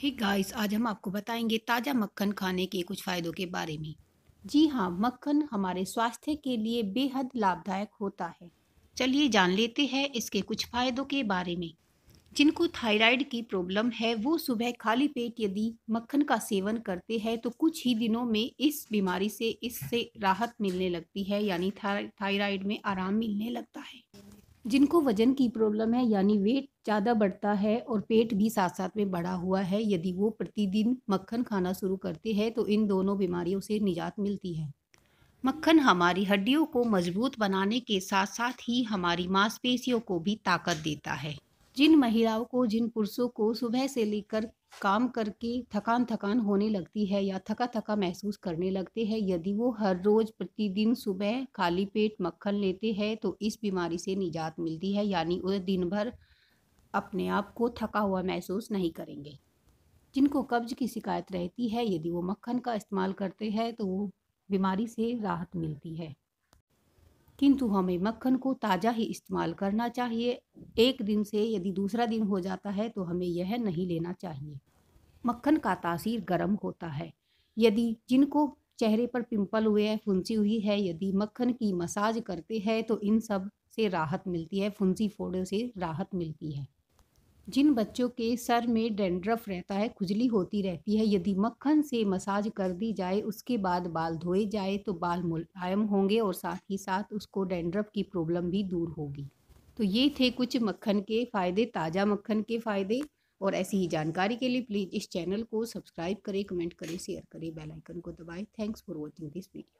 हे hey guys आज हम आपको बताएंगे ताज़ा मक्खन खाने के कुछ फ़ायदों के बारे में जी हाँ मक्खन हमारे स्वास्थ्य के लिए बेहद लाभदायक होता है चलिए जान लेते हैं इसके कुछ फ़ायदों के बारे में जिनको थायराइड की प्रॉब्लम है वो सुबह खाली पेट यदि मक्खन का सेवन करते हैं तो कुछ ही दिनों में इस बीमारी से इससे राहत मिलने लगती है यानी थायराइड में आराम मिलने लगता है जिनको वजन की प्रॉब्लम है यानी वेट ज़्यादा बढ़ता है और पेट भी साथ साथ में बढ़ा हुआ है यदि वो प्रतिदिन मक्खन खाना शुरू करते हैं तो इन दोनों बीमारियों से निजात मिलती है मक्खन हमारी हड्डियों को मजबूत बनाने के साथ साथ ही हमारी मांसपेशियों को भी ताकत देता है जिन महिलाओं को जिन पुरुषों को सुबह से लेकर काम करके थकान थकान होने लगती है या थका थका महसूस करने लगते हैं यदि वो हर रोज प्रतिदिन सुबह खाली पेट मक्खन लेते हैं तो इस बीमारी से निजात मिलती है यानी वह दिन भर अपने आप को थका हुआ महसूस नहीं करेंगे जिनको कब्ज की शिकायत रहती है यदि वो मक्खन का इस्तेमाल करते हैं तो वो बीमारी से राहत मिलती है किंतु हमें मक्खन को ताज़ा ही इस्तेमाल करना चाहिए एक दिन से यदि दूसरा दिन हो जाता है तो हमें यह नहीं लेना चाहिए मक्खन का तासीर गर्म होता है यदि जिनको चेहरे पर पिंपल हुए हैं फुंसी हुई है यदि मक्खन की मसाज करते हैं तो इन सब से राहत मिलती है फुंसी फोड़ों से राहत मिलती है जिन बच्चों के सर में डेंड्रफ रहता है खुजली होती रहती है यदि मक्खन से मसाज कर दी जाए उसके बाद बाल धोए जाए तो बाल मुलायम होंगे और साथ ही साथ उसको डेंड्रफ की प्रॉब्लम भी दूर होगी तो ये थे कुछ मक्खन के फ़ायदे ताज़ा मक्खन के फ़ायदे और ऐसी ही जानकारी के लिए प्लीज़ इस चैनल को सब्सक्राइब करें कमेंट करें शेयर करें बेलाइकन को दबाएँ thanks for watching this video